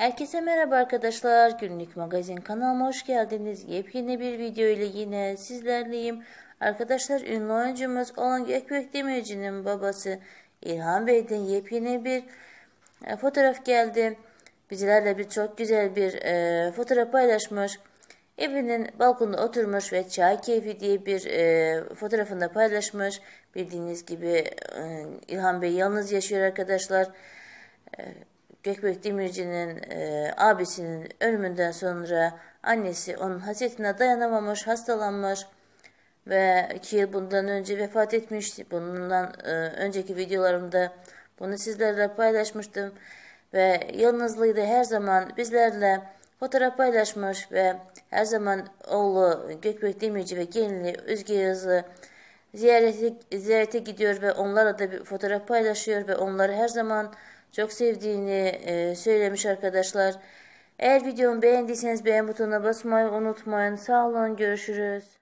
Herkese merhaba arkadaşlar. Günlük magazin kanalıma hoş geldiniz. Yepyeni bir video ile yine sizlerleyim. Arkadaşlar ünlü oyuncumuz olan Gökbek Demirci'nin babası İlhan Bey'den yepyeni bir e, fotoğraf geldi. Bizlerle bir çok güzel bir e, fotoğraf paylaşmış. Evinin balkonda oturmuş ve çay keyfi diye bir e, fotoğrafında paylaşmış. Bildiğiniz gibi e, İlhan Bey yalnız yaşıyor arkadaşlar. E, Gökbek Demirci'nin e, abisinin ölümünden sonra annesi onun hasretine dayanamamış, hastalanmış ve iki yıl bundan önce vefat etmişti. Bundan e, önceki videolarımda bunu sizlerle paylaşmıştım ve yalnızlığıydı her zaman bizlerle fotoğraf paylaşmış ve her zaman oğlu Gökbek Demirci ve gelini Özge Yazı ziyarete, ziyarete gidiyor ve onlara da bir fotoğraf paylaşıyor ve onları her zaman çok sevdiğini e, söylemiş arkadaşlar. Eğer videomu beğendiyseniz beğen butonuna basmayı unutmayın. Sağ olun görüşürüz.